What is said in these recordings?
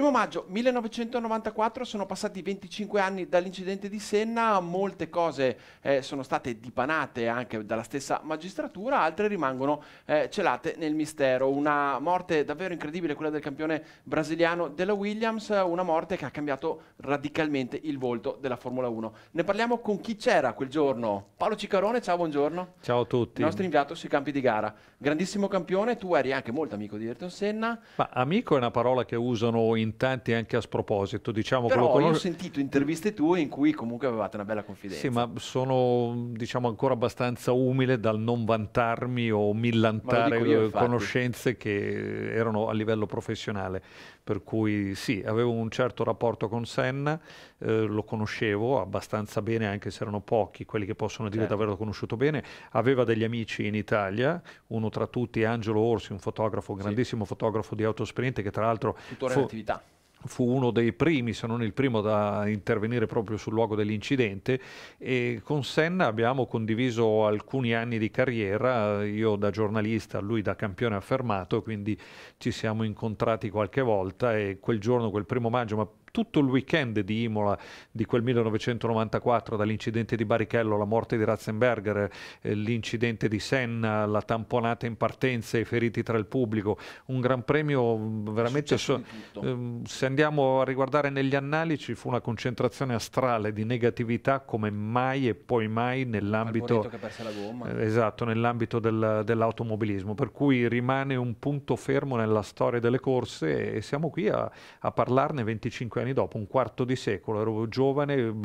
1 maggio 1994 sono passati 25 anni dall'incidente di Senna, molte cose eh, sono state dipanate anche dalla stessa magistratura, altre rimangono eh, celate nel mistero. Una morte davvero incredibile, quella del campione brasiliano della Williams, una morte che ha cambiato radicalmente il volto della Formula 1. Ne parliamo con chi c'era quel giorno. Paolo Ciccarone, ciao, buongiorno. Ciao a tutti. Il nostro inviato sui campi di gara. Grandissimo campione, tu eri anche molto amico di Ayrton Senna. Ma amico è una parola che usano in in tanti anche a sproposito. Diciamo Però quello, quello... ho sentito interviste tue in cui comunque avevate una bella confidenza. Sì, ma sono diciamo, ancora abbastanza umile dal non vantarmi o millantare io, eh, conoscenze che erano a livello professionale per cui sì, avevo un certo rapporto con Senna, eh, lo conoscevo abbastanza bene, anche se erano pochi quelli che possono dire certo. di averlo conosciuto bene, aveva degli amici in Italia, uno tra tutti Angelo Orsi, un fotografo, un grandissimo sì. fotografo di autosprint che tra l'altro... Tutore fu- in attività fu uno dei primi, se non il primo, da intervenire proprio sul luogo dell'incidente e con Senna abbiamo condiviso alcuni anni di carriera, io da giornalista, lui da campione affermato, quindi ci siamo incontrati qualche volta e quel giorno, quel primo maggio, ma tutto il weekend di Imola di quel 1994, dall'incidente di Barrichello, la morte di Ratzenberger, eh, l'incidente di Senna, la tamponata in partenza, i feriti tra il pubblico, un gran premio mm, veramente... So, ehm, se andiamo a riguardare negli annali ci fu una concentrazione astrale di negatività come mai e poi mai nell'ambito... Eh, esatto, nell'ambito del, dell'automobilismo, per cui rimane un punto fermo nella storia delle corse e siamo qui a, a parlarne 25 anni anni dopo, un quarto di secolo, ero giovane, avevo,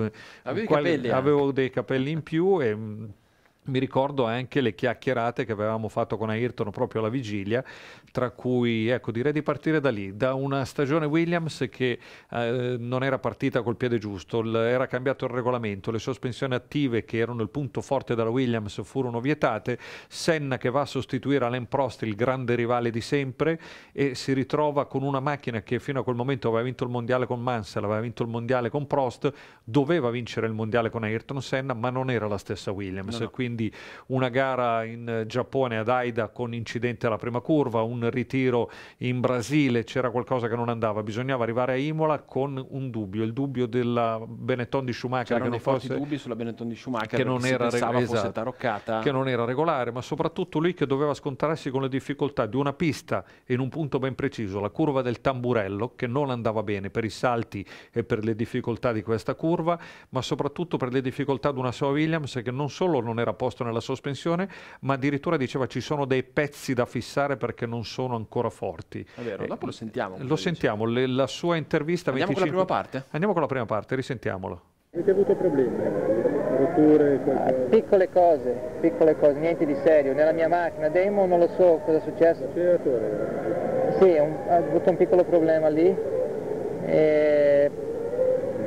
quali, capelli avevo dei capelli in più e mm, mi ricordo anche le chiacchierate che avevamo fatto con Ayrton proprio alla vigilia, tra cui ecco, direi di partire da lì, da una stagione Williams che eh, non era partita col piede giusto, l- era cambiato il regolamento, le sospensioni attive che erano il punto forte della Williams furono vietate, Senna che va a sostituire Alain Prost, il grande rivale di sempre, e si ritrova con una macchina che fino a quel momento aveva vinto il mondiale con Mansell, aveva vinto il mondiale con Prost, doveva vincere il mondiale con Ayrton Senna, ma non era la stessa Williams. No, no. Quindi quindi una gara in Giappone ad Aida con incidente alla prima curva, un ritiro in Brasile, c'era qualcosa che non andava, bisognava arrivare a Imola con un dubbio, il dubbio della Benetton di Schumacher C'erano che non fosse dubbi sulla Benetton di Schumacher che non, era reg- esatto, che non era regolare, ma soprattutto lui che doveva scontrarsi con le difficoltà di una pista in un punto ben preciso, la curva del tamburello che non andava bene per i salti e per le difficoltà di questa curva, ma soprattutto per le difficoltà di una sua Williams che non solo non era posta posto nella sospensione, ma addirittura diceva ci sono dei pezzi da fissare perché non sono ancora forti. È vero, eh, dopo lo sentiamo. Lo sentiamo, le, la sua intervista... Andiamo 25... con la prima parte? Andiamo con la prima parte, risentiamolo. Avete avuto problemi? Rotture? Qualche... Piccole cose, piccole cose, niente di serio. Nella mia macchina, Demo, non lo so cosa è successo. L'acceleratore? Sì, un, ho avuto un piccolo problema lì. E...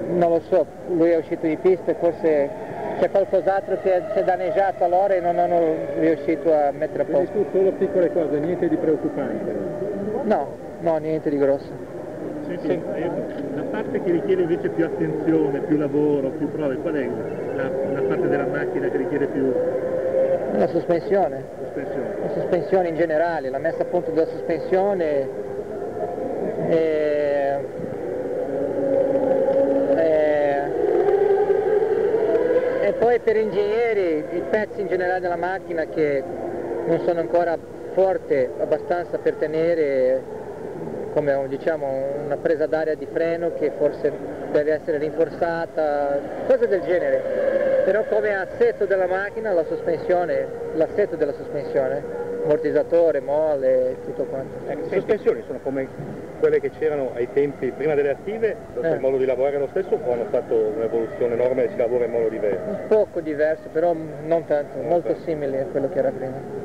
Non lo so, lui è uscito di pista e forse c'è qualcos'altro che si è danneggiato allora e non hanno riuscito a mettere a posto. Quindi solo piccole cose, niente di preoccupante? No, no, niente di grosso. Senti, sì. Eh, la parte che richiede invece più attenzione, più lavoro, più prove, qual è la, la parte della macchina che richiede più? La sospensione. sospensione. La sospensione in generale, la messa a punto della sospensione. E eh, Poi per ingegneri i pezzi in generale della macchina che non sono ancora forte abbastanza per tenere come diciamo, una presa d'aria di freno che forse deve essere rinforzata, cose del genere. Però come assetto della macchina, la sospensione, l'assetto della sospensione, ammortizzatore, molle tutto quanto. Le eh, sospensioni sono come quelle che c'erano ai tempi prima delle attive, il eh. modo di lavorare lo stesso o hanno fatto un'evoluzione enorme e si lavora in modo diverso? Un poco diverso, però non tanto, non molto tanto. simile a quello che era prima.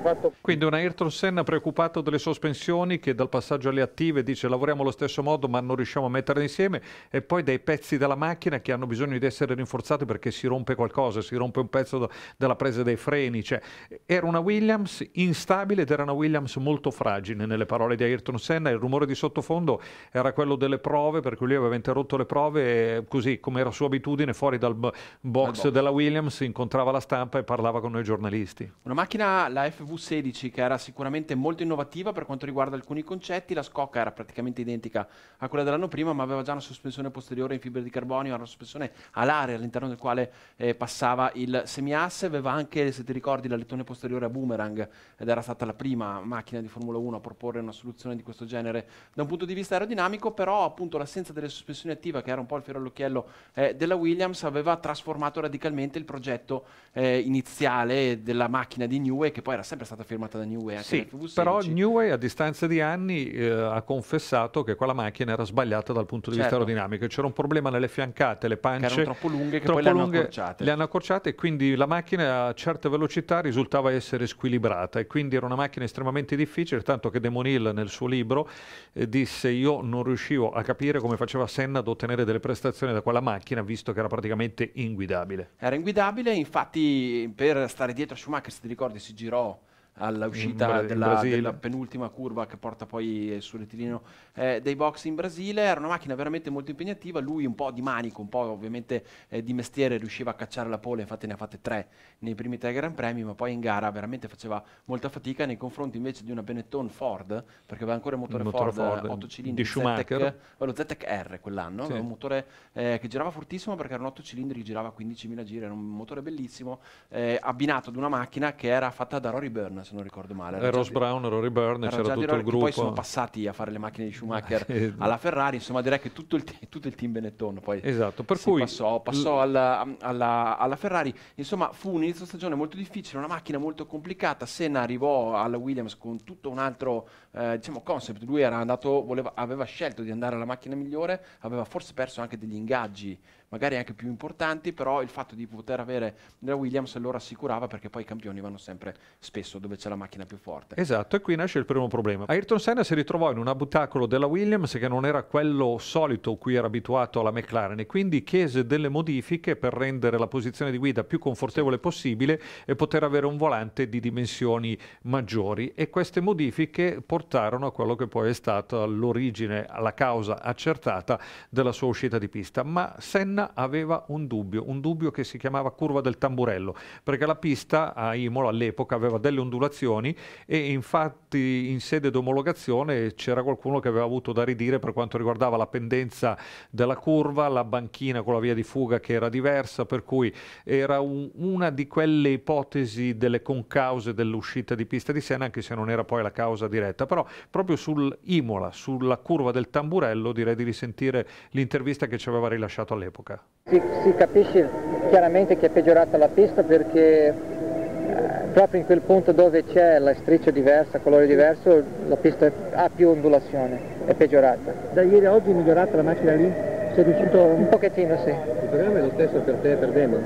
Fatto... Quindi un Ayrton Senna preoccupato delle sospensioni che dal passaggio alle attive dice lavoriamo allo stesso modo ma non riusciamo a metterle insieme e poi dei pezzi della macchina che hanno bisogno di essere rinforzati perché si rompe qualcosa, si rompe un pezzo do, della presa dei freni. Cioè, era una Williams instabile ed era una Williams molto fragile nelle parole di Ayrton Senna. Il rumore di sottofondo era quello delle prove per cui lui aveva interrotto le prove e così come era sua abitudine fuori dal box, box della Williams incontrava la stampa e parlava con noi giornalisti. Una macchina la FV16 che era sicuramente molto innovativa per quanto riguarda alcuni concetti, la scocca era praticamente identica a quella dell'anno prima ma aveva già una sospensione posteriore in fibra di carbonio, era una sospensione alare all'interno del quale eh, passava il semiasse, aveva anche se ti ricordi la lettone posteriore a boomerang ed era stata la prima macchina di Formula 1 a proporre una soluzione di questo genere da un punto di vista aerodinamico, però appunto l'assenza delle sospensioni attive che era un po' il fiero all'occhiello eh, della Williams aveva trasformato radicalmente il progetto eh, iniziale della macchina di Newey che poi era sempre stata firmata da New Way. Anche sì, però New Way a distanza di anni eh, ha confessato che quella macchina era sbagliata dal punto di certo. vista aerodinamico, c'era un problema nelle fiancate, le pance che erano troppo lunghe che troppo poi le hanno accorciate. Le hanno accorciate e quindi la macchina a certe velocità risultava essere squilibrata e quindi era una macchina estremamente difficile, tanto che Demon Hill nel suo libro eh, disse io non riuscivo a capire come faceva Senna ad ottenere delle prestazioni da quella macchina visto che era praticamente inguidabile. Era inguidabile, infatti per stare dietro a Schumacher, se ti ricordi, si girò at all. all'uscita della, della, penultima curva che porta poi sul rettilineo eh, dei box in Brasile. Era una macchina veramente molto impegnativa. Lui un po' di manico, un po' ovviamente eh, di mestiere riusciva a cacciare la pole, infatti ne ha fatte tre nei primi tre Gran Premi, ma poi in gara veramente faceva molta fatica nei confronti invece di una Benetton Ford, perché aveva ancora il motore, motore Ford, Ford 8 cilindri di Schumacher, Zetec, oh, lo ZTR quell'anno, sì. un motore eh, che girava fortissimo perché erano 8 cilindri, girava 15.000 giri, era un motore bellissimo, eh, abbinato ad una macchina che era fatta da Rory Byrne se non ricordo male. Eh, era Ross di... Brown, Rory Byrne, c'era tutto Rory, il gruppo. Poi sono passati a fare le macchine di Schumacher eh, alla Ferrari, insomma direi che tutto il, t- tutto il team Benetton poi esatto, per cui passò, passò alla, alla, alla, Ferrari, insomma fu un inizio stagione molto difficile, una macchina molto complicata, Senna arrivò alla Williams con tutto un altro eh, diciamo concept, lui andato, voleva, aveva scelto di andare alla macchina migliore, aveva forse perso anche degli ingaggi magari anche più importanti, però il fatto di poter avere la Williams lo rassicurava perché poi i campioni vanno sempre spesso dove c'è la macchina più forte. Esatto, e qui nasce il primo problema. Ayrton Senna si ritrovò in un abutacolo della Williams che non era quello solito cui era abituato la McLaren e quindi chiese delle modifiche per rendere la posizione di guida più confortevole possibile e poter avere un volante di dimensioni maggiori e queste modifiche portarono a quello che poi è stata l'origine, la causa accertata della sua uscita di pista. Ma Senna Senna aveva un dubbio, un dubbio che si chiamava curva del tamburello, perché la pista a Imola all'epoca aveva delle ondulazioni e infatti in sede d'omologazione c'era qualcuno che aveva avuto da ridire per quanto riguardava la pendenza della curva, la banchina con la via di fuga che era diversa, per cui era un, una di quelle ipotesi delle concause dell'uscita di pista di Senna, anche se non era poi la causa diretta, però proprio sul Imola, sulla curva del tamburello direi di risentire l'intervista che ci aveva rilasciato all'epoca all'epoca. Si, si, capisce chiaramente che è peggiorata la pista perché eh, proprio in quel punto dove c'è la striscia diversa, colore diverso, la pista ha più ondulazione, è peggiorata. Da ieri a oggi è migliorata la macchina lì? Sei riuscito? Un pochettino sì. Il programma è lo stesso per te e per Demon?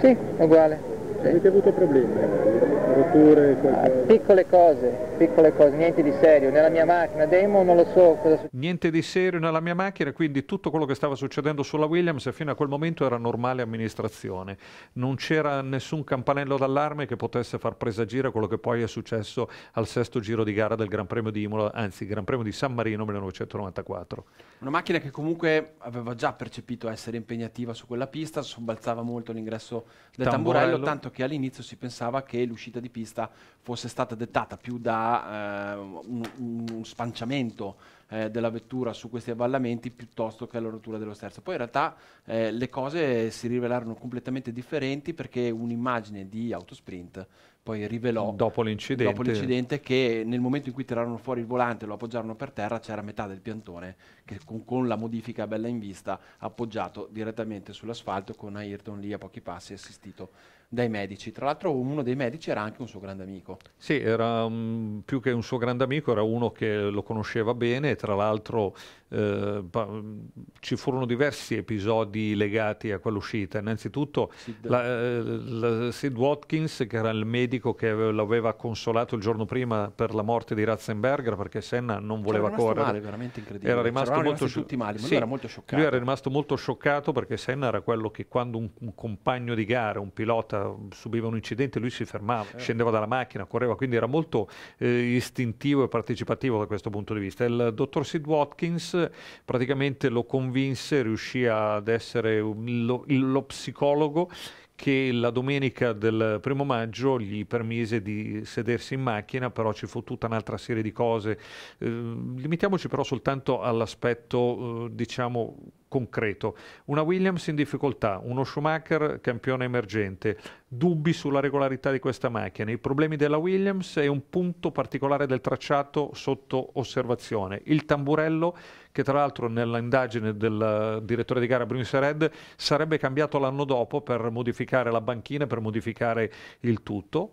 Sì, uguale. Avete avuto problemi? Eh, rotture? Qualche... Ah, piccole cose, piccole piccole cose, niente di serio, nella mia macchina, demo non lo so cosa succede. Niente di serio nella mia macchina, quindi tutto quello che stava succedendo sulla Williams fino a quel momento era normale amministrazione, non c'era nessun campanello d'allarme che potesse far presagire quello che poi è successo al sesto giro di gara del Gran Premio di Imola, anzi Gran Premio di San Marino 1994. Una macchina che comunque aveva già percepito essere impegnativa su quella pista, sobbalzava molto l'ingresso del tamburello, tamburello tanto che all'inizio si pensava che l'uscita di pista fosse stata dettata più da una, eh, un, un, spanciamento eh, della vettura su questi avvallamenti piuttosto che la rottura dello sterzo. Poi in realtà eh, le cose si rivelarono completamente differenti perché un'immagine di autosprint poi rivelò dopo l'incidente. dopo l'incidente. che nel momento in cui tirarono fuori il volante e lo appoggiarono per terra c'era metà del piantone che con, con, la modifica bella in vista appoggiato direttamente sull'asfalto con Ayrton lì a pochi passi assistito dai medici. Tra l'altro uno dei medici era anche un suo grande amico. Sì, era um, più che un suo grande amico, era uno che lo conosceva bene, tra l'altro eh, mm, ci furono diversi episodi legati a quell'uscita. Innanzitutto Sid. La, eh, la Sid Watkins, che era il medico che lo aveva consolato il giorno prima per la morte di Ratzenberger, perché Senna non voleva correre. Male, veramente incredibile. Era rimasto C'erano molto tutti male, ma sì, lui era molto scioccato. Lui era rimasto molto scioccato perché Senna era quello che quando un, un compagno di gara, un pilota strada, subiva un incidente, lui si fermava, eh. scendeva dalla macchina, correva, quindi era molto eh, istintivo e partecipativo da questo punto di vista. Il dottor Sid Watkins praticamente lo convinse, riuscì ad essere lo, lo psicologo che la domenica del primo maggio gli permise di sedersi in macchina, però ci fu tutta un'altra serie di cose. Eh, limitiamoci però soltanto all'aspetto, eh, diciamo, concreto. Una Williams in difficoltà, uno Schumacher campione emergente, dubbi sulla regolarità di questa macchina, i problemi della Williams e un punto particolare del tracciato sotto osservazione, il tamburello che tra l'altro nell'indagine del direttore di gara Brunius Red sarebbe cambiato l'anno dopo per modificare la banchina, per modificare il tutto,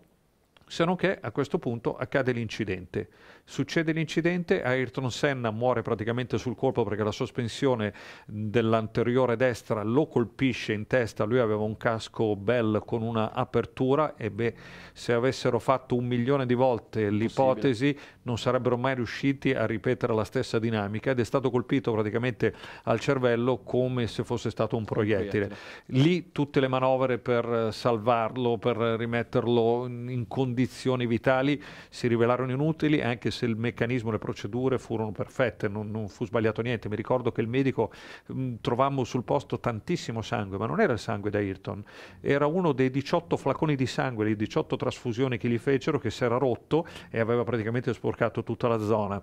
se non che a questo punto accade l'incidente. Succede l'incidente, Ayrton Senna muore praticamente sul colpo perché la sospensione dell'anteriore destra lo colpisce in testa, lui aveva un casco Bell con una apertura e beh, se avessero fatto un milione di volte l'ipotesi non sarebbero mai riusciti a ripetere la stessa dinamica ed è stato colpito praticamente al cervello come se fosse stato un proiettile. Lì tutte le manovre per salvarlo, per rimetterlo in condizioni vitali si rivelarono inutili anche se il meccanismo, le procedure furono perfette, non, non fu sbagliato niente. Mi ricordo che il medico mh, mm, trovammo sul posto tantissimo sangue, ma non era il sangue da Ayrton, era uno dei 18 flaconi di sangue, le 18 trasfusioni che gli fecero che si era rotto e aveva praticamente sporcato tutta la zona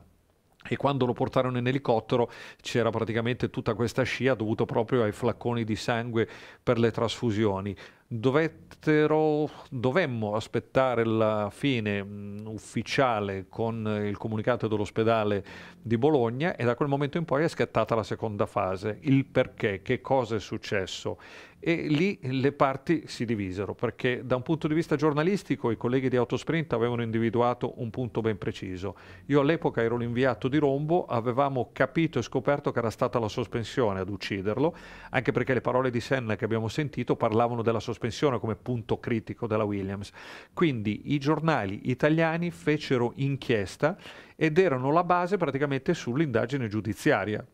e quando lo portarono in elicottero c'era praticamente tutta questa scia dovuta proprio ai flacconi di sangue per le trasfusioni dovettero, dovemmo aspettare la fine mh, mm, ufficiale con il comunicato dell'ospedale di Bologna e da quel momento in poi è scattata la seconda fase. Il perché, che cosa è successo, e lì le parti si divisero perché da un punto di vista giornalistico i colleghi di Autosprint avevano individuato un punto ben preciso. Io all'epoca ero l'inviato di Rombo, avevamo capito e scoperto che era stata la sospensione ad ucciderlo, anche perché le parole di Senna che abbiamo sentito parlavano della sospensione come punto critico della Williams. Quindi i giornali italiani fecero inchiesta ed erano la base praticamente sull'indagine giudiziaria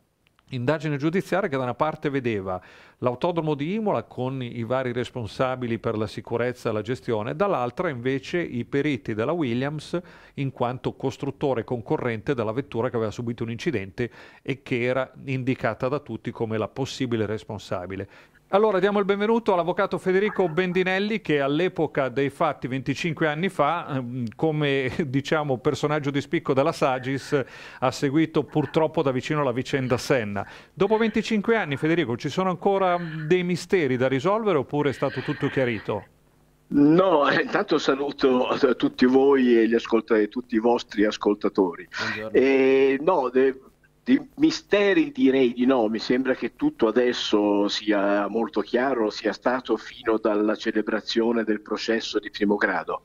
Indagine giudiziaria che da una parte vedeva l'autodromo di Imola con i vari responsabili per la sicurezza e la gestione, dall'altra invece i periti della Williams in quanto costruttore concorrente della vettura che aveva subito un incidente e che era indicata da tutti come la possibile responsabile. Allora diamo il benvenuto all'avvocato Federico Bendinelli che all'epoca dei fatti 25 anni fa ehm, come diciamo, personaggio di spicco della Sagis ha seguito purtroppo da vicino la vicenda Senna. Dopo 25 anni Federico ci sono ancora dei misteri da risolvere oppure è stato tutto chiarito? No, intanto saluto eh, tutti voi e tutti i vostri ascoltatori. Eh, no, de di misteri direi di no, mi sembra che tutto adesso sia molto chiaro, sia stato fino dalla celebrazione del processo di primo grado,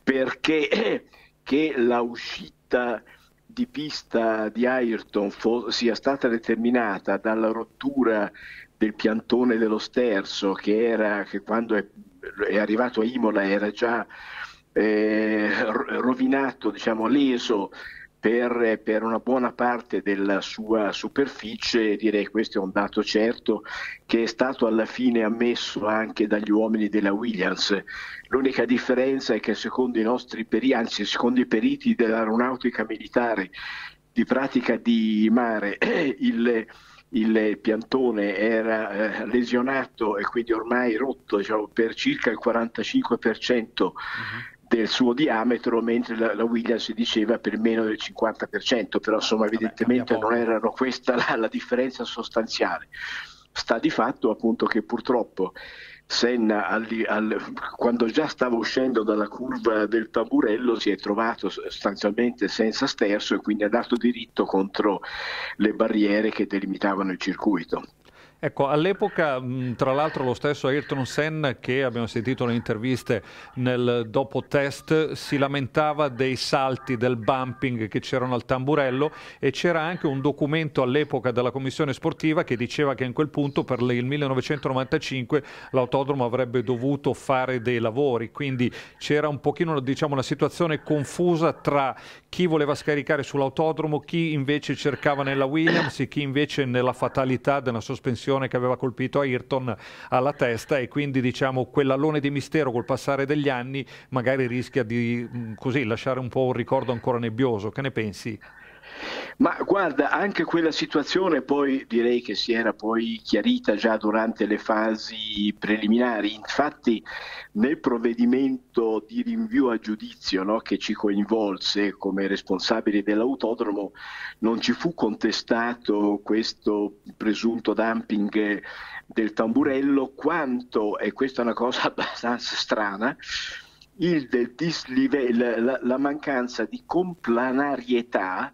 perché che la uscita di pista di Ayrton sia stata determinata dalla rottura del piantone dello sterzo che, era, che quando è, è arrivato a Imola era già eh, rovinato, diciamo leso per, per, una buona parte della sua superficie, direi questo è un dato certo che è stato alla fine ammesso anche dagli uomini della Williams. L'unica differenza è che secondo i nostri peri, anzi secondo i periti dell'aeronautica militare di pratica di mare, il, il piantone era eh, lesionato e quindi ormai rotto diciamo, per circa il 45% uh-huh del suo diametro, mentre la, la Williams diceva per meno del 50%, però insomma evidentemente Vabbè, non erano questa la, la differenza sostanziale. Sta di fatto appunto che purtroppo Senna al, al, quando già stava uscendo dalla curva del tamburello si è trovato sostanzialmente senza sterzo e quindi ha dato diritto contro le barriere che delimitavano il circuito. Ecco, all'epoca, tra l'altro, lo stesso Ayrton Sen, che abbiamo sentito nelle interviste nel dopo test, si lamentava dei salti, del bumping che c'erano al tamburello e c'era anche un documento all'epoca della commissione sportiva che diceva che in quel punto per il 1995 l'autodromo avrebbe dovuto fare dei lavori, quindi c'era un pochino diciamo, una situazione confusa tra chi voleva scaricare sull'autodromo, chi invece cercava nella Williams e chi invece nella fatalità della sospensione conclusione che aveva colpito Ayrton alla testa e quindi diciamo quell'allone di mistero col passare degli anni magari rischia di mm, così lasciare un po' un ricordo ancora nebbioso. Che ne pensi? Ma guarda, anche quella situazione poi direi che si era poi chiarita già durante le fasi preliminari. Infatti nel provvedimento di rinvio a giudizio no, che ci coinvolse come responsabili dell'autodromo non ci fu contestato questo presunto dumping del tamburello quanto, e questa è una cosa abbastanza strana, il, dislivello, la, la mancanza di complanarietà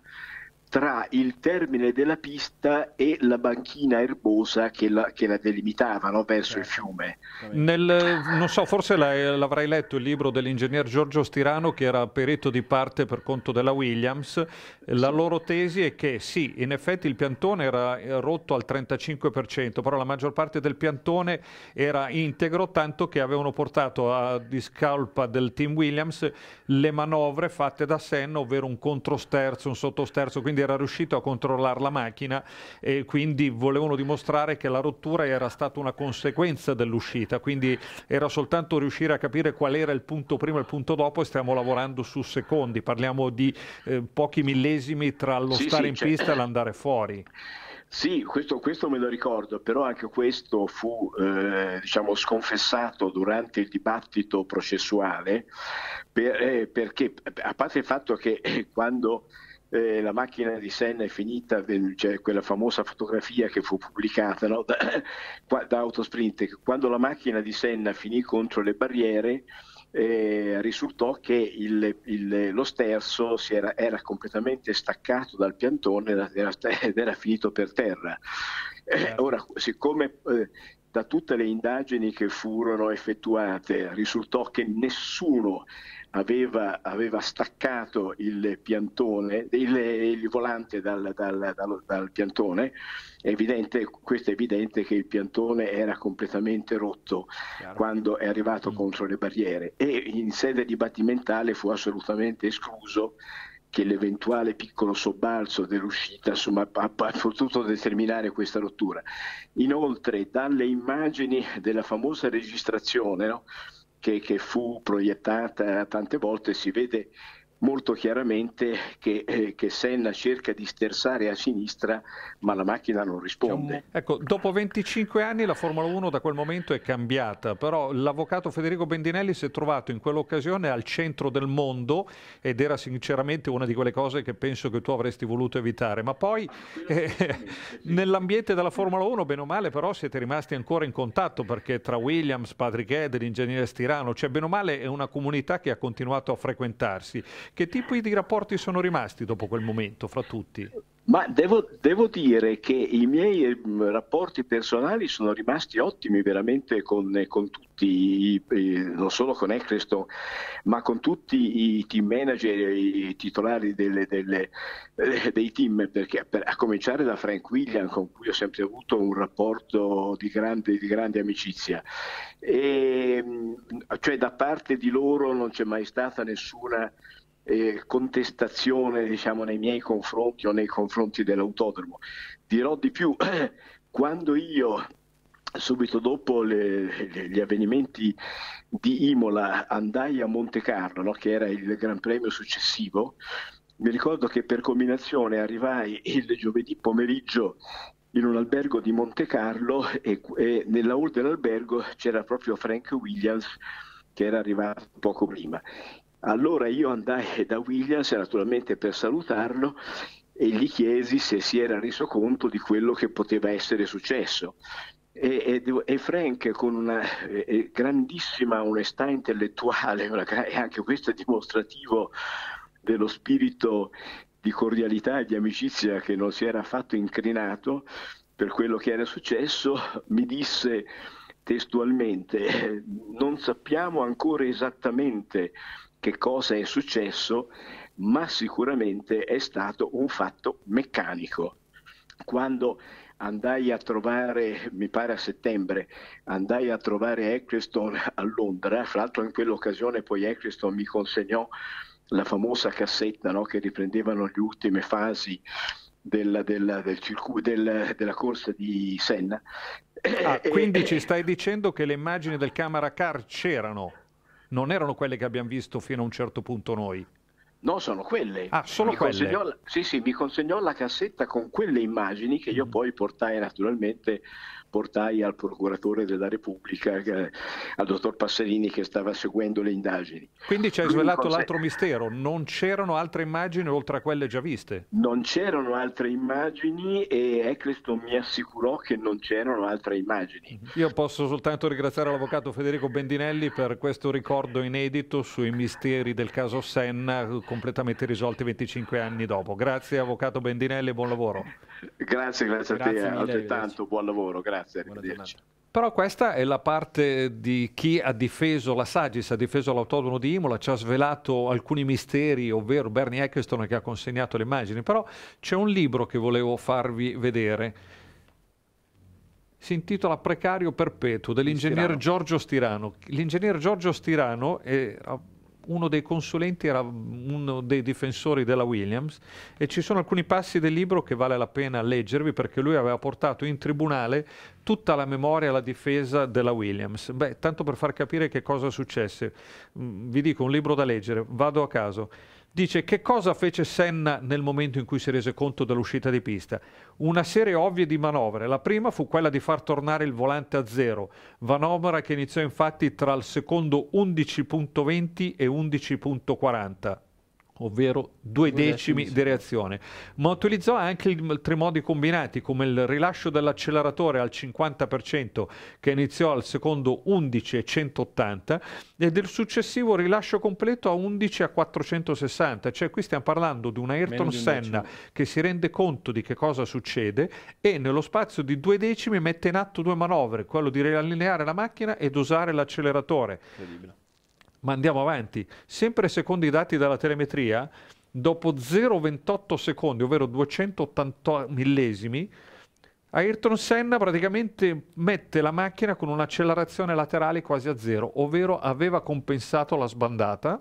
tra il termine della pista e la banchina erbosa che la, che la delimitava no? verso il fiume. Nel, non so, forse l'avrai letto il libro dell'ingegner Giorgio Stirano che era perito di parte per conto della Williams. La loro tesi è che sì, in effetti il piantone era rotto al 35%, però la maggior parte del piantone era integro, tanto che avevano portato a discalpa del team Williams le manovre fatte da Senna, ovvero un controsterzo, un sottosterzo, quindi era riuscito a controllare la macchina e quindi volevano dimostrare che la rottura era stata una conseguenza dell'uscita, quindi era soltanto riuscire a capire qual era il punto prima e il punto dopo e stiamo lavorando su secondi, parliamo di eh, pochi millesimi tra lo sì, stare sì, in cioè... pista e l'andare fuori. Sì, questo, questo, me lo ricordo, però anche questo fu eh, diciamo, sconfessato durante il dibattito processuale per, eh, perché, a parte il fatto che eh, quando eh, la macchina di Senna è finita, cioè quella famosa fotografia che fu pubblicata no? da, da Autosprint, quando la macchina di Senna finì contro le barriere, eh, risultò che il, il, lo sterzo era, era, completamente staccato dal piantone ed era, era, finito per terra. Eh, certo. ora, siccome eh, da tutte le indagini che furono effettuate risultò che nessuno aveva, aveva staccato il piantone, il, il volante dal, dal, dal, dal piantone. È evidente, questo è evidente che il piantone era completamente rotto Chiaro. quando è arrivato mm. contro le barriere e in sede dibattimentale fu assolutamente escluso che l'eventuale piccolo sobbalzo dell'uscita insomma, ha, potuto determinare questa rottura. Inoltre dalle immagini della famosa registrazione no, che, che fu proiettata tante volte si vede molto chiaramente che, eh, che, Senna cerca di sterzare a sinistra ma la macchina non risponde. Ecco, dopo 25 anni la Formula 1 da quel momento è cambiata, però l'avvocato Federico Bendinelli si è trovato in quell'occasione al centro del mondo ed era sinceramente una di quelle cose che penso che tu avresti voluto evitare, ma poi eh, nell'ambiente della Formula 1 bene o male però siete rimasti ancora in contatto perché tra Williams, Patrick Ed, l'ingegnere Stirano, cioè bene o male è una comunità che ha continuato a frequentarsi. Che tipi di rapporti sono rimasti dopo quel momento fra tutti? Ma devo, devo, dire che i miei mm, rapporti personali sono rimasti ottimi veramente con, eh, con tutti, i, non solo con Eccleston, ma con tutti i team manager, i titolari delle, delle, eh, dei team, perché per, a cominciare da Frank William con cui ho sempre avuto un rapporto di grande, di grande amicizia. E, mm, cioè da parte di loro non c'è mai stata nessuna eh, contestazione diciamo, nei miei confronti o nei confronti dell'autodromo. Dirò di più, quando io subito dopo le, le, gli avvenimenti di Imola andai a Monte Carlo, no, che era il Gran Premio successivo, mi ricordo che per combinazione arrivai il giovedì pomeriggio in un albergo di Monte Carlo e, e nella hall dell'albergo c'era proprio Frank Williams che era arrivato poco prima allora io andai da Williams naturalmente per salutarlo e gli chiesi se si era reso conto di quello che poteva essere successo. E, e, e, Frank con una eh, eh grandissima onestà intellettuale, e anche questo è dimostrativo dello spirito di cordialità e di amicizia che non si era affatto incrinato per quello che era successo, mi disse testualmente, eh, non sappiamo ancora esattamente che cosa è successo, ma sicuramente è stato un fatto meccanico. Quando andai a trovare, mi pare a settembre, andai a trovare Eccleston a Londra, fra l'altro in quell'occasione poi Eccleston mi consegnò la famosa cassetta no, che riprendevano le ultime fasi della, della, del circu- del, della corsa di Senna. Ah, eh, quindi eh, ci eh. stai dicendo che le immagini del Camera Car c'erano? non erano quelle che abbiamo visto fino a un certo punto noi. No, sono quelle. Ah, solo mi quelle? La, sì, sì, mi consegnò la cassetta con quelle immagini che io mm. poi portai naturalmente portai al procuratore della Repubblica, che, eh, al dottor Passerini che stava seguendo le indagini. Quindi ci hai svelato Lui, l'altro mistero, non c'erano altre immagini oltre a quelle già viste? Non c'erano altre immagini e Eccleston mi assicurò che non c'erano altre immagini. Mhm. Io posso soltanto ringraziare l'avvocato Federico Bendinelli per questo ricordo inedito sui misteri del caso Senna completamente risolti 25 anni dopo. Grazie avvocato Bendinelli, buon lavoro. Grazie, grazie, grazie a te, mille, altrettanto buon lavoro, grazie. Grazie, Però questa è la parte di chi ha difeso la Sagis, ha difeso l'autodono di Imola, ci ha svelato alcuni misteri, ovvero Bernie Eccleston che ha consegnato le immagini. Però c'è un libro che volevo farvi vedere. Si intitola Precario Perpetuo dell'ingegner Giorgio Stirano. L'ingegner Giorgio Stirano è uno dei consulenti era uno dei difensori della Williams e ci sono alcuni passi del libro che vale la pena leggervi perché lui aveva portato in tribunale tutta la memoria e la difesa della Williams. Beh, tanto per far capire che cosa successe, mm, vi dico un libro da leggere, vado a caso. Dice che cosa fece Senna nel momento in cui si rese conto dell'uscita di pista? Una serie ovvie di manovre. La prima fu quella di far tornare il volante a zero, manovra che iniziò infatti tra il secondo 11.20 e 11.40 ovvero due decimi di reazione, ma utilizzò anche altri modi combinati come il rilascio dell'acceleratore al 50% che iniziò al secondo 11 e 180 e del successivo rilascio completo a 11 a 460, cioè qui stiamo parlando di un Ayrton di un Senna che si rende conto di che cosa succede e nello spazio di due decimi mette in atto due manovre, quello di riallineare la macchina e dosare l'acceleratore. Incredibile ma andiamo avanti. Sempre secondo i dati della telemetria, dopo 0,28 secondi, ovvero 280 millesimi, Ayrton Senna praticamente mette la macchina con un'accelerazione laterale quasi a zero, ovvero aveva compensato la sbandata.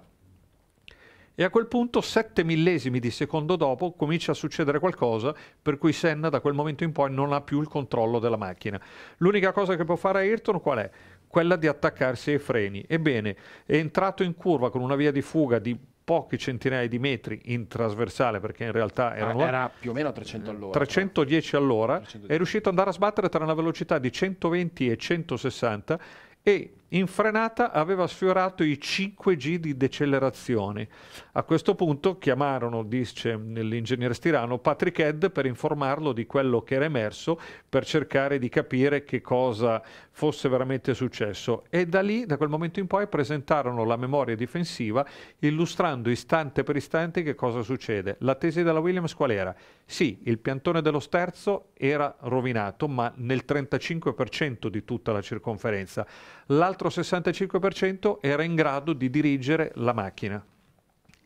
E a quel punto, 7 millesimi di secondo dopo, comincia a succedere qualcosa per cui Senna da quel momento in poi non ha più il controllo della macchina. L'unica cosa che può fare Ayrton qual è? quella di attaccarsi ai freni. Ebbene, è entrato in curva con una via di fuga di pochi centinaia di metri in trasversale perché in realtà ah, erano, ah, era più o meno 300 all'ora 310 all'ora 310. è riuscito ad andare a sbattere tra una velocità di 120 e 160 e in frenata aveva sfiorato i 5G di decelerazione. A questo punto chiamarono, dice l'ingegnere Stirano, Patrick Head per informarlo di quello che era emerso, per cercare di capire che cosa fosse veramente successo. E da lì, da quel momento in poi, presentarono la memoria difensiva, illustrando istante per istante che cosa succede. La tesi della Williams qual era? Sì, il piantone dello sterzo era rovinato, ma nel 35% di tutta la circonferenza l'altro 65% era in grado di dirigere la macchina.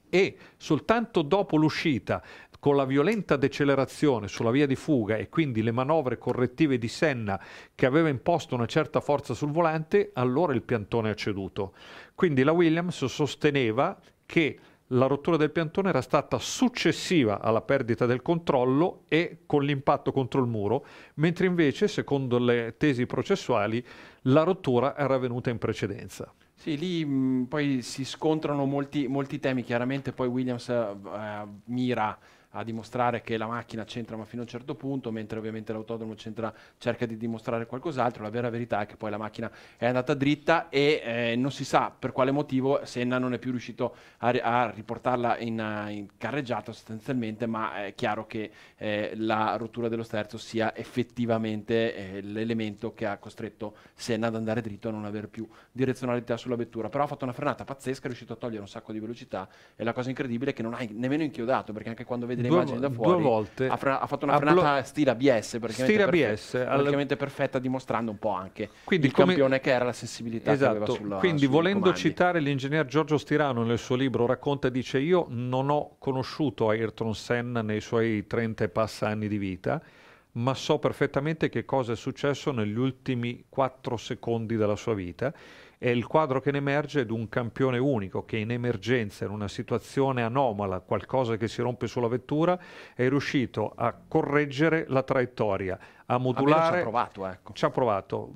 E soltanto dopo l'uscita, con la violenta decelerazione sulla via di fuga e quindi le manovre correttive di Senna che aveva imposto una certa forza sul volante, allora il piantone ha ceduto. Quindi la Williams sosteneva che la rottura del piantone era stata successiva alla perdita del controllo e con l'impatto contro il muro, mentre invece, secondo le tesi processuali, la rottura era avvenuta in precedenza. Sì, lì mh, poi si scontrano molti, molti, temi, chiaramente poi Williams uh, mira a dimostrare che la macchina c'entra ma fino a un certo punto, mentre ovviamente l'autodromo cerca di dimostrare qualcos'altro, la vera verità è che poi la macchina è andata dritta e eh, non si sa per quale motivo Senna non è più riuscito a, a riportarla in, eh, in, carreggiata sostanzialmente, ma è chiaro che eh, la rottura dello sterzo sia effettivamente eh, l'elemento che ha costretto Senna ad andare dritto e non avere più direzionalità sulla vettura, però ha fatto una frenata pazzesca, è riuscito a togliere un sacco di velocità e la cosa incredibile è che non ha nemmeno inchiodato, perché anche quando vedi due, da fuori. Due volte. Ha, fra- ha fatto una frenata blo- stile ABS, stile ABS perfetta, praticamente perfetta, dimostrando un po' anche quindi il come... campione che era la sensibilità esatto. Sulla, quindi volendo comandi. citare l'ingegner Giorgio Stirano nel suo libro racconta, dice io non ho conosciuto Ayrton Senna nei suoi 30 e passa anni di vita, ma so perfettamente che cosa è successo negli ultimi 4 secondi della sua vita è il quadro che ne emerge di un campione unico che in emergenza, in una situazione anomala, qualcosa che si rompe sulla vettura, è riuscito a correggere la traiettoria, a modulare... ci ha provato, ecco. Ci ha provato,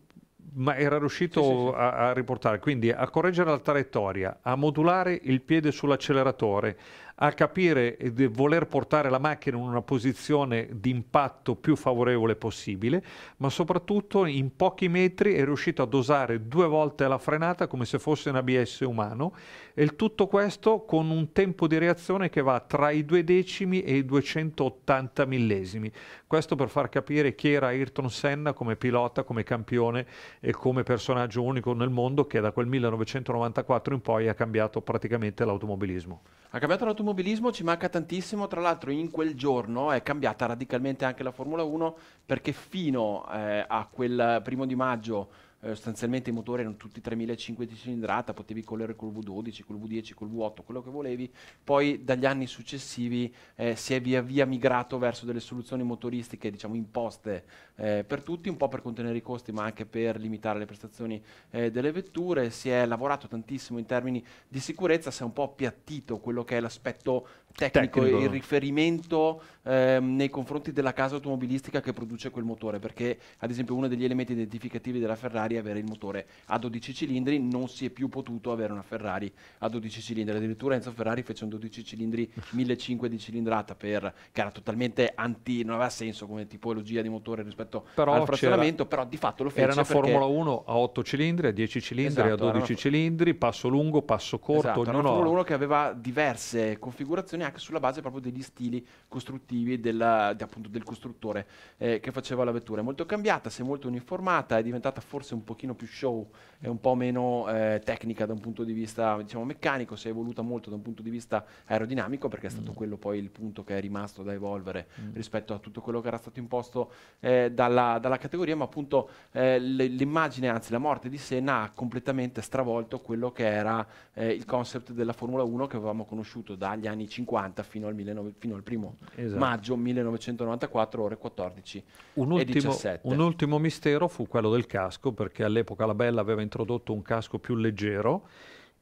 ma era riuscito sì, sì, sì. A, a riportare, quindi a correggere la traiettoria, a modulare il piede sull'acceleratore, a capire di voler portare la macchina in una posizione di impatto più favorevole possibile, ma soprattutto in pochi metri è riuscito a dosare due volte la frenata come se fosse un ABS umano e il tutto questo con un tempo di reazione che va tra i due decimi e i 280 millesimi. Questo per far capire chi era Ayrton Senna come pilota, come campione e come personaggio unico nel mondo che da quel 1994 in poi ha cambiato praticamente l'automobilismo. Ha cambiato l'automobilismo, ci manca tantissimo, tra l'altro in quel giorno è cambiata radicalmente anche la Formula 1 perché fino eh, a quel primo di maggio eh, sostanzialmente i motori erano tutti 3500 di cilindrata, potevi correre col V12, col V10, col V8, quello che volevi, poi dagli anni successivi eh, si è via via migrato verso delle soluzioni motoristiche diciamo imposte eh, per tutti, un po' per contenere i costi ma anche per limitare le prestazioni eh, delle vetture, si è lavorato tantissimo in termini di sicurezza, si è un po' appiattito quello che è l'aspetto tecnico, tecnico. il riferimento ehm, nei confronti della casa automobilistica che produce quel motore, perché ad esempio uno degli elementi identificativi della Ferrari Ferrari avere il motore a 12 cilindri, non si è più potuto avere una Ferrari a 12 cilindri, addirittura Enzo Ferrari fece un 12 cilindri 1500 di cilindrata per, che era totalmente anti, non aveva senso come tipologia di motore rispetto però al frazionamento, però di fatto lo fece. Era una Formula 1 a 8 cilindri, a 10 cilindri, esatto, a 12 una... cilindri, passo lungo, passo corto. Esatto, era una Formula 1 che aveva diverse configurazioni anche sulla base proprio degli stili costruttivi della, appunto, del costruttore eh, che faceva la vettura. È molto cambiata, si è molto uniformata, è diventata forse un un pochino più show e un po' meno eh, tecnica da un punto di vista diciamo, meccanico, si è evoluta molto da un punto di vista aerodinamico perché è stato mm. quello poi il punto che è rimasto da evolvere mm. rispetto a tutto quello che era stato imposto eh, dalla, dalla, categoria, ma appunto eh, l'immagine, anzi la morte di Senna ha completamente stravolto quello che era eh, il concept della Formula 1 che avevamo conosciuto dagli anni 50 fino al, 19, fino al primo esatto. maggio 1994, ore 14 un ultimo, un ultimo mistero fu quello del casco perché perché all'epoca la Bella aveva introdotto un casco più leggero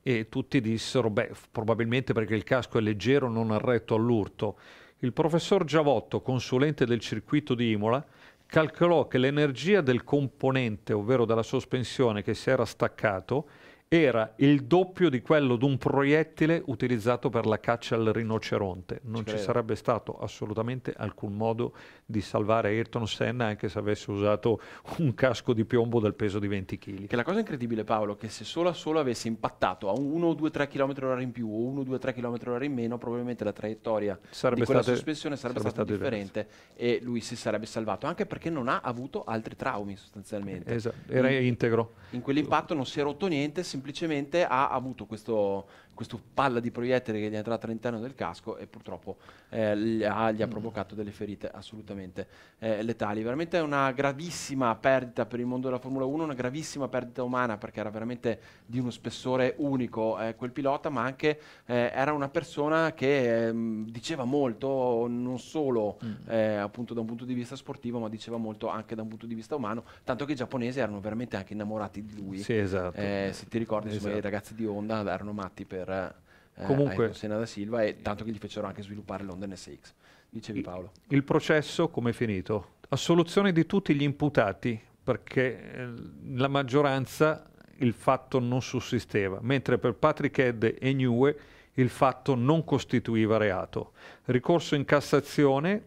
e tutti dissero, beh, probabilmente perché il casco è leggero non ha retto all'urto. Il professor Giavotto, consulente del circuito di Imola, calcolò che l'energia del componente, ovvero della sospensione che si era staccato, era il doppio di quello di un proiettile utilizzato per la caccia al rinoceronte. Non C'è ci sarebbe stato assolutamente alcun modo di salvare Ayrton Senna anche se avesse usato un casco di piombo del peso di 20 kg. Che la cosa incredibile Paolo, che se solo a solo avesse impattato a 1 2 3 km h in più o 1 2 3 km h in meno, probabilmente la traiettoria sarebbe di quella state, sospensione sarebbe, sarebbe stata differente diverso. e lui si sarebbe salvato, anche perché non ha avuto altri traumi sostanzialmente. Esatto, era in, integro. In quell'impatto non si è rotto niente, si semplicemente ha avuto questo questo palla di proiettile che gli è entrata all'interno del casco e purtroppo eh, gli, ha, gli, ha, mm. provocato delle ferite assolutamente eh, letali. Veramente una gravissima perdita per il mondo della Formula 1, una gravissima perdita umana perché era veramente di uno spessore unico eh, quel pilota, ma anche eh, era una persona che mm, diceva molto, non solo mm. eh, appunto da un punto di vista sportivo, ma diceva molto anche da un punto di vista umano, tanto che i giapponesi erano veramente anche innamorati di lui. Sì, esatto. Eh, se ti ricordi, esatto. insomma, i ragazzi di Honda erano matti per per eh, Senna da Silva e tanto che gli fecero anche sviluppare London SX Dicevi Paolo. Il, processo come è finito? Assoluzione di tutti gli imputati perché eh, la maggioranza il fatto non sussisteva, mentre per Patrick Head e Newe il fatto non costituiva reato. Ricorso in Cassazione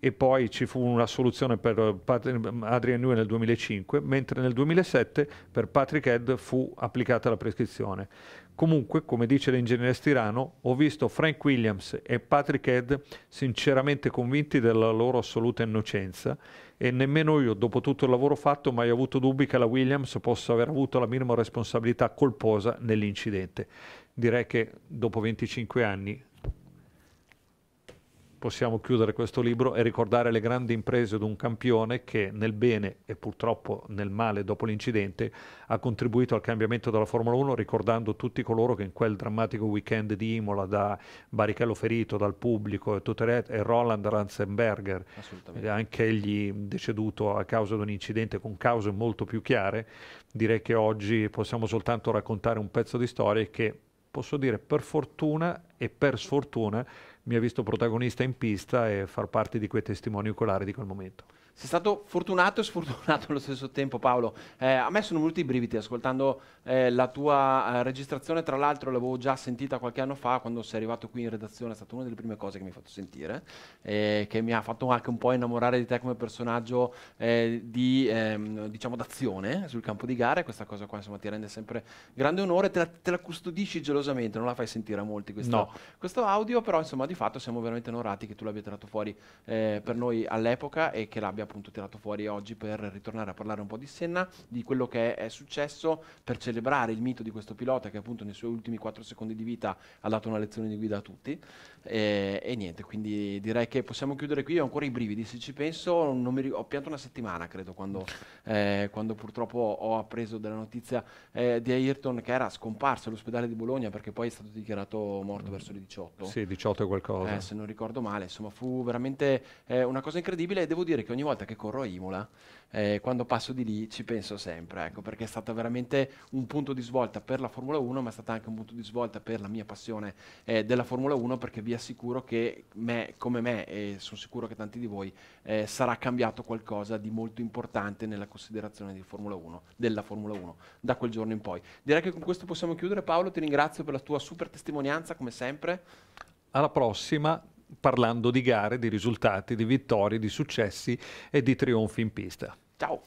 e poi ci fu una soluzione per Adrian Newe nel 2005, mentre nel 2007 per Patrick Head fu applicata la prescrizione. Comunque, come dice l'ingegnere Stirano, ho visto Frank Williams e Patrick Head sinceramente convinti della loro assoluta innocenza e nemmeno io, dopo tutto il lavoro fatto, mai avuto dubbi che la Williams possa aver avuto la minima responsabilità colposa nell'incidente. Direi che dopo 25 anni possiamo chiudere questo libro e ricordare le grandi imprese di un campione che nel bene e purtroppo nel male dopo l'incidente ha contribuito al cambiamento della Formula 1 ricordando tutti coloro che in quel drammatico weekend di Imola da Barichello ferito, dal pubblico e tutte le e Roland Ranzenberger eh, anche egli deceduto a causa di un incidente con cause molto più chiare direi che oggi possiamo soltanto raccontare un pezzo di storie che posso dire per fortuna e per sfortuna mi ha visto protagonista in pista e far parte di quei testimoni oculari di quel momento. Sei stato fortunato e sfortunato allo stesso tempo, Paolo. Eh, a me sono venuti i brividi ascoltando eh, la tua eh, registrazione. Tra l'altro, l'avevo già sentita qualche anno fa quando sei arrivato qui in redazione. È stata una delle prime cose che mi hai fatto sentire, eh, che mi ha fatto anche un po' innamorare di te come personaggio eh, di, ehm, diciamo, d'azione sul campo di gare. Questa cosa qua, insomma, ti rende sempre grande onore. Te la, te la custodisci gelosamente, non la fai sentire a molti questo, no. questo, audio. Però, insomma, di fatto siamo veramente onorati che tu l'abbia tirato fuori eh, per noi all'epoca e che l'abbia abbia appunto tirato fuori oggi per ritornare a parlare un po' di Senna, di quello che è successo per celebrare il mito di questo pilota che appunto nei suoi ultimi 4 secondi di vita ha dato una lezione di guida a tutti. E, eh, e niente, quindi direi che possiamo chiudere qui. Io ho ancora i brividi, se ci penso, non mi, ho pianto una settimana credo quando, eh, quando purtroppo ho appreso della notizia eh, di Ayrton che era scomparso all'ospedale di Bologna perché poi è stato dichiarato morto mm. verso le 18. Sì, 18 e qualcosa. Eh, se non ricordo male, insomma fu veramente eh, una cosa incredibile e devo dire che ogni volta volta che corro a Imola, eh, quando passo di lì ci penso sempre, ecco, perché è stato veramente un punto di svolta per la Formula 1, ma è stato anche un punto di svolta per la mia passione eh, della Formula 1, perché vi assicuro che me, come me, e sono sicuro che tanti di voi, eh, sarà cambiato qualcosa di molto importante nella considerazione di Formula 1, della Formula 1, da quel giorno in poi. Direi che con questo possiamo chiudere Paolo, ti ringrazio per la tua super testimonianza come sempre. Alla prossima, parlando di gare, di risultati, di vittorie, di successi e di trionfi in pista. Ciao!